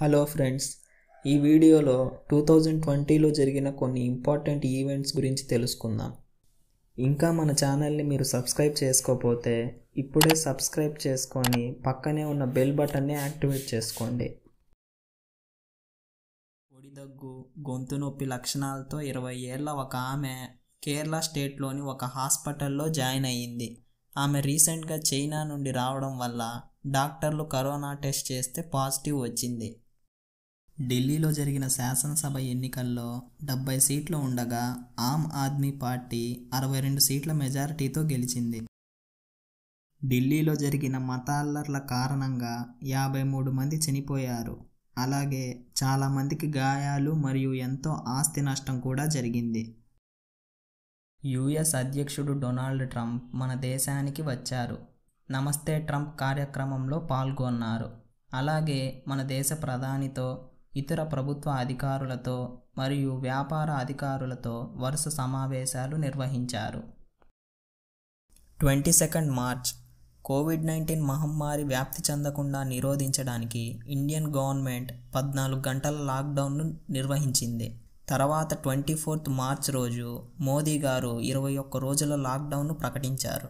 hello friends ఈ వీడియోలో two thousand ట్వంటీలో జరిగిన కొన్ని ఇంపార్టెంట్ ఈవెంట్స్ గురించి తెలుసుకుందాం ఇంకా మన ఛానల్ని మీరు సబ్స్క్రైబ్ చేసుకోకపోతే ఇప్పుడే సబ్స్క్రైబ్ చేసుకొని పక్కనే ఉన్న బెల్ బటన్ని యాక్టివేట్ చేసుకోండి ఒడిదగ్గు గొంతు నొప్పి లక్షణాలతో ఇరవై ఏళ్ళ ఒక ఆమె కేరళ స్టేట్లోని ఒక హాస్పిటల్లో జాయిన్ అయ్యింది ఆమె రీసెంట్గా చైనా నుండి రావడం వల్ల డాక్టర్లు కరోనా టెస్ట్ చేస్తే పాజిటివ్ వచ్చింది ఢిల్లీలో జరిగిన శాసనసభ ఎన్నికల్లో డెబ్బై సీట్లు ఉండగా ఆమ్ ఆద్మీ పార్టీ అరవై రెండు సీట్ల మెజారిటీతో గెలిచింది ఢిల్లీలో జరిగిన మతాల్లర్ల కారణంగా యాభై మూడు మంది చనిపోయారు అలాగే చాలామందికి గాయాలు మరియు ఎంతో ఆస్తి నష్టం కూడా జరిగింది యుఎస్ అధ్యక్షుడు డొనాల్డ్ ట్రంప్ మన దేశానికి వచ్చారు నమస్తే ట్రంప్ కార్యక్రమంలో పాల్గొన్నారు అలాగే మన దేశ ప్రధానితో ఇతర ప్రభుత్వ అధికారులతో మరియు వ్యాపార అధికారులతో వరుస సమావేశాలు నిర్వహించారు twenty second March Covid nineteen మహమ్మారి వ్యాప్తి చెందకుండా నిరోధించడానికి ఇండియన్ గవర్నమెంట్ పద్నాలుగు గంటల లాక్డౌన్ను నిర్వహించింది తర్వాత ట్వంటీ ఫోర్త్ మార్చ్ రోజు మోదీ గారు ఇరవై ఒక్క రోజుల లాక్డౌన్ను ప్రకటించారు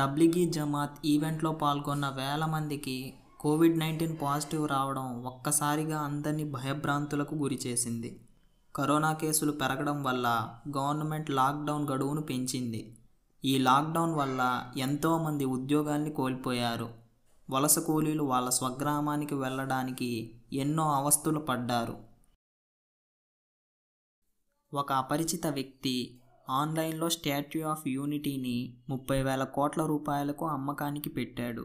తబ్లిగీ జమాత్ ఈవెంట్లో పాల్గొన్న వేల మందికి కోవిడ్ నైన్టీన్ పాజిటివ్ రావడం ఒక్కసారిగా అందరినీ భయభ్రాంతులకు గురిచేసింది కరోనా కేసులు పెరగడం వల్ల గవర్నమెంట్ లాక్డౌన్ గడువును పెంచింది ఈ లాక్డౌన్ వల్ల ఎంతోమంది ఉద్యోగాల్ని కోల్పోయారు వలస కూలీలు వాళ్ళ స్వగ్రామానికి వెళ్ళడానికి ఎన్నో అవస్థలు పడ్డారు ఒక అపరిచిత వ్యక్తి ఆన్లైన్లో స్టాట్యూ ఆఫ్ యూనిటీని ముప్పై వేల కోట్ల రూపాయలకు అమ్మకానికి పెట్టాడు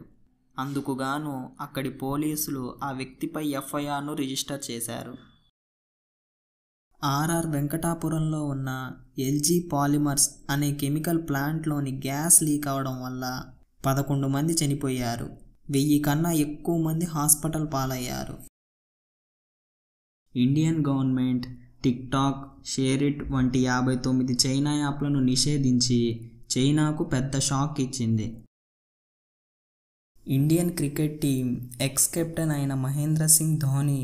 అందుకుగాను అక్కడి పోలీసులు ఆ వ్యక్తిపై ఎఫ్ఐఆర్ను రిజిస్టర్ చేశారు ఆర్ఆర్ వెంకటాపురంలో ఉన్న ఎల్జీ పాలిమర్స్ అనే కెమికల్ ప్లాంట్లోని గ్యాస్ లీక్ అవడం వల్ల పదకొండు మంది చనిపోయారు వెయ్యి కన్నా ఎక్కువ మంది హాస్పిటల్ పాలయ్యారు ఇండియన్ గవర్నమెంట్ టిక్టాక్ షేరిట్ వంటి యాభై తొమ్మిది చైనా యాప్లను నిషేధించి చైనాకు పెద్ద షాక్ ఇచ్చింది Indian cricket team ex captain అయిన మహేంద్ర సింగ్ ధోని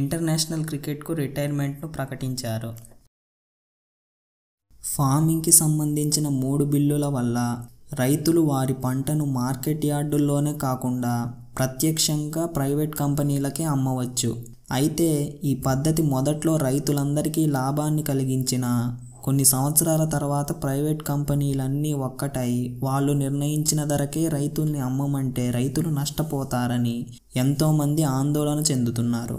ఇంటర్నేషనల్ క్రికెట్కు రిటైర్మెంట్ను ప్రకటించారు ఫార్మింగ్కి సంబంధించిన మూడు బిల్లుల వల్ల రైతులు వారి పంటను మార్కెట్ యార్డుల్లోనే కాకుండా ప్రత్యక్షంగా ప్రైవేట్ కంపెనీలకే అమ్మవచ్చు అయితే ఈ పద్ధతి మొదట్లో రైతులందరికీ లాభాన్ని కలిగించిన కొన్ని సంవత్సరాల తర్వాత ప్రైవేట్ కంపెనీలన్నీ ఒక్కటై వాళ్ళు నిర్ణయించిన ధరకే రైతుల్ని అమ్మమంటే రైతులు నష్టపోతారని ఎంతోమంది ఆందోళన చెందుతున్నారు